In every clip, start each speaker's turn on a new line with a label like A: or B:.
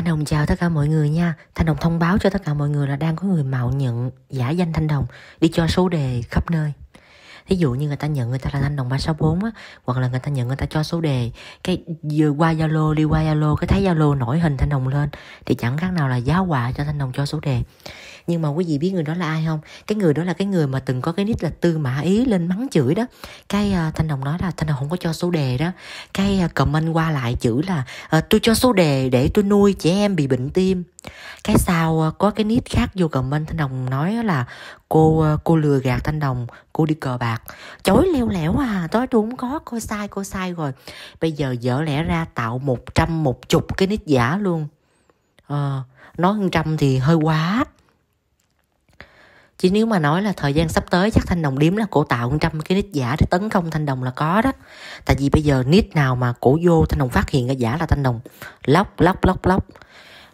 A: Thanh Đồng chào tất cả mọi người nha Thanh Đồng thông báo cho tất cả mọi người là đang có người mạo nhận giả danh Thanh Đồng Đi cho số đề khắp nơi Ví dụ như người ta nhận người ta là Thanh Đồng 364 á Hoặc là người ta nhận người ta cho số đề Cái vừa qua Zalo đi qua Zalo Cái thấy Zalo nổi hình Thanh Đồng lên Thì chẳng khác nào là giáo quà cho Thanh Đồng cho số đề nhưng mà quý vị biết người đó là ai không cái người đó là cái người mà từng có cái nick là tư mã ý lên mắng chửi đó cái uh, thanh đồng nói là thanh đồng không có cho số đề đó cái uh, comment qua lại chữ là à, tôi cho số đề để tôi nuôi trẻ em bị bệnh tim cái sau có cái nít khác vô comment thanh đồng nói là cô cô lừa gạt thanh đồng cô đi cờ bạc chối leo lẻo à tối tôi không có cô sai cô sai rồi bây giờ dở lẽ ra tạo một trăm một chục cái nít giả luôn ờ à, nói trăm thì hơi quá chứ nếu mà nói là thời gian sắp tới chắc thanh đồng điếm là cổ tạo trăm cái nick giả để tấn công thanh đồng là có đó tại vì bây giờ nick nào mà cổ vô thanh đồng phát hiện cái giả là thanh đồng lóc lóc lóc lóc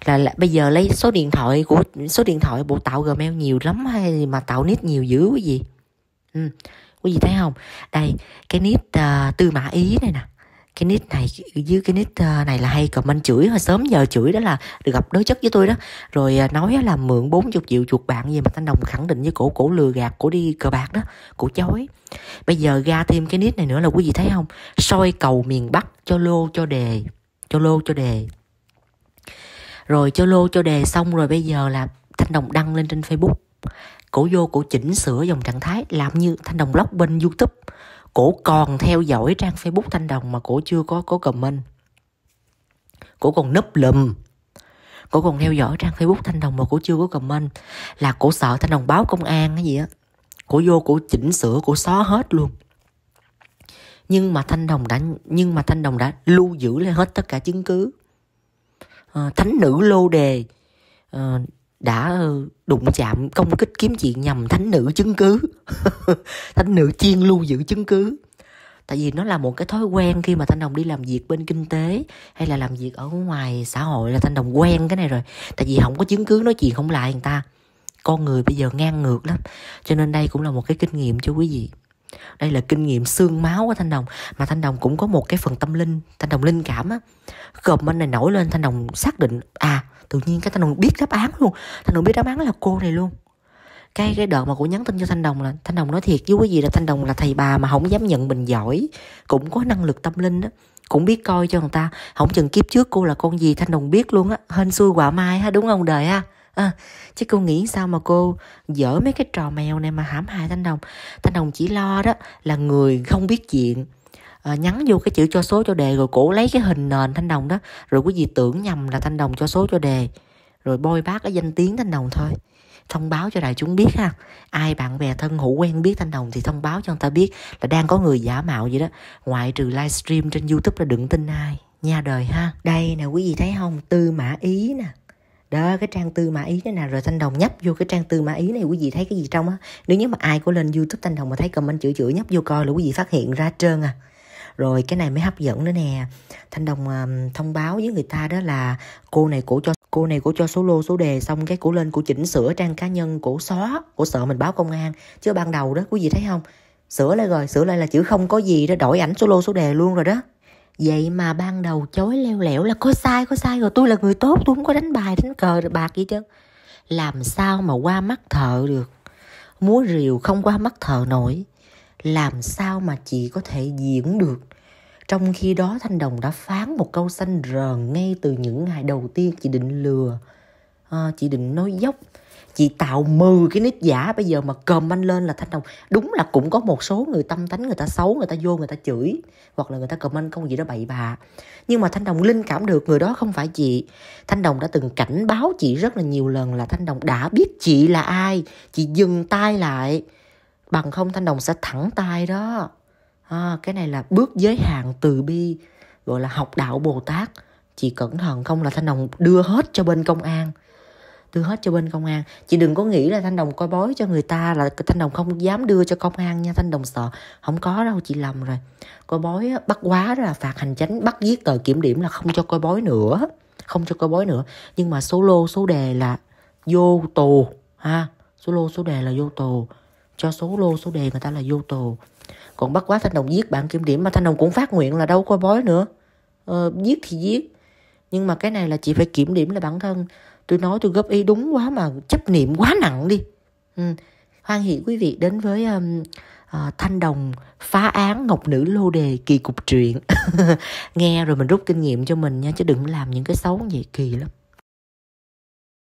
A: là, là bây giờ lấy số điện thoại của số điện thoại bộ tạo gmail nhiều lắm hay mà tạo nick nhiều dữ cái gì ừ. quý vị thấy không đây cái nick uh, ờ, tư mã ý này nè cái nít này dưới cái nít ờ, này là hay comment chửi hồi sớm giờ chửi đó là được gặp đối chất với tôi đó rồi ờ, nói là mượn 40 triệu chuột bạn gì mà thanh đồng khẳng định với cổ cổ lừa gạt cổ đi cờ bạc đó cổ chối bây giờ ra thêm cái nít này nữa là quý vị thấy không soi cầu miền bắc cho lô cho đề cho lô cho đề rồi cho lô cho đề xong rồi bây giờ là thanh đồng đăng lên trên facebook cổ vô cổ chỉnh sửa dòng trạng thái làm như thanh đồng lóc bên youtube cổ còn theo dõi trang facebook thanh đồng mà cổ chưa có có comment cổ còn nấp lùm cổ còn theo dõi trang facebook thanh đồng mà cổ chưa có comment là cổ sợ thanh đồng báo công an cái gì á cổ vô cổ chỉnh sửa cổ xóa hết luôn nhưng mà thanh đồng đã nhưng mà thanh đồng đã lưu giữ lại hết tất cả chứng cứ à, thánh nữ lô đề à, đã ờ, đụng chạm công kích kiếm chuyện nhằm thánh nữ chứng cứ thánh nữ chiên lưu giữ chứng cứ tại vì nó là một cái thói quen khi mà thanh đồng đi làm việc bên kinh tế hay là làm việc ở ngoài xã hội là thanh đồng quen cái này rồi tại vì không có chứng cứ nói chuyện không lại người ta con người bây giờ ngang ngược lắm cho nên đây cũng là một cái kinh nghiệm cho quý vị đây là kinh nghiệm xương máu của thanh đồng mà thanh đồng cũng có một cái phần tâm linh thanh đồng linh cảm á comment này nổi lên thanh đồng xác định à tự nhiên cái thanh đồng biết đáp án luôn thanh đồng biết đáp án là cô này luôn cái cái đợt mà cô nhắn tin cho thanh đồng là thanh đồng nói thiệt chứ cái gì là thanh đồng là thầy bà mà không dám nhận mình giỏi cũng có năng lực tâm linh đó cũng biết coi cho người ta không chừng kiếp trước cô là con gì thanh đồng biết luôn á hên xui quả mai ha đúng không đời ha à, chứ cô nghĩ sao mà cô dở mấy cái trò mèo này mà hãm hại thanh đồng thanh đồng chỉ lo đó là người không biết chuyện à, nhắn vô cái chữ cho số cho đề rồi cổ lấy cái hình nền thanh đồng đó rồi quý vị tưởng nhầm là thanh đồng cho số cho đề rồi bôi bác cái danh tiếng thanh đồng thôi thông báo cho đại chúng biết ha ai bạn bè thân hữu quen biết thanh đồng thì thông báo cho người ta biết là đang có người giả mạo vậy đó ngoại trừ livestream trên youtube là đừng tin ai nha đời ha đây nè quý vị thấy không tư mã ý nè đó cái trang tư mã ý thế nào rồi thanh đồng nhấp vô cái trang tư mã ý này quý vị thấy cái gì trong á nếu như mà ai có lên youtube thanh đồng mà thấy comment chửi chửi nhấp vô coi là quý vị phát hiện ra trơn à rồi cái này mới hấp dẫn nữa nè thanh đồng um, thông báo với người ta đó là cô này cổ cho cô này cổ cho số lô số đề xong cái cổ lên cổ chỉnh sửa trang cá nhân cổ xóa cổ sợ mình báo công an chứ ban đầu đó quý vị thấy không sửa lại rồi sửa lại là chữ không có gì đó đổi ảnh số lô số đề luôn rồi đó vậy mà ban đầu chối leo lẻo là có sai có sai rồi tôi là người tốt tôi không có đánh bài đánh cờ bạc gì chứ làm sao mà qua mắt thợ được múa rìu không qua mắt thợ nổi làm sao mà chị có thể diễn được trong khi đó thanh đồng đã phán một câu xanh rờn ngay từ những ngày đầu tiên chị định lừa à, chị định nói dốc chị tạo mừ cái nick giả bây giờ mà cầm anh lên là thanh đồng đúng là cũng có một số người tâm tánh người ta xấu người ta vô người ta chửi hoặc là người ta cầm anh không gì đó bậy bạ nhưng mà thanh đồng linh cảm được người đó không phải chị thanh đồng đã từng cảnh báo chị rất là nhiều lần là thanh đồng đã biết chị là ai chị dừng tay lại bằng không thanh đồng sẽ thẳng tay đó à, cái này là bước giới hạn từ bi gọi là học đạo bồ tát chị cẩn thận không là thanh đồng đưa hết cho bên công an đưa hết cho bên công an chị đừng có nghĩ là thanh đồng coi bói cho người ta là thanh đồng không dám đưa cho công an nha thanh đồng sợ không có đâu chị lầm rồi coi bói bắt quá là phạt hành chánh bắt giết tờ kiểm điểm là không cho coi bói nữa không cho coi bói nữa nhưng mà số lô số đề là vô tù ha số lô số đề là vô tù cho số lô số đề người ta là vô tù còn bắt quá thanh đồng giết bạn kiểm điểm mà thanh đồng cũng phát nguyện là đâu có bói nữa ờ, giết thì giết nhưng mà cái này là chị phải kiểm điểm lại bản thân tôi nói tôi góp ý đúng quá mà chấp niệm quá nặng đi ừ. hoan hỷ quý vị đến với um, uh, thanh đồng phá án ngọc nữ lô đề kỳ cục truyện nghe rồi mình rút kinh nghiệm cho mình nha chứ đừng làm những cái xấu vậy kỳ lắm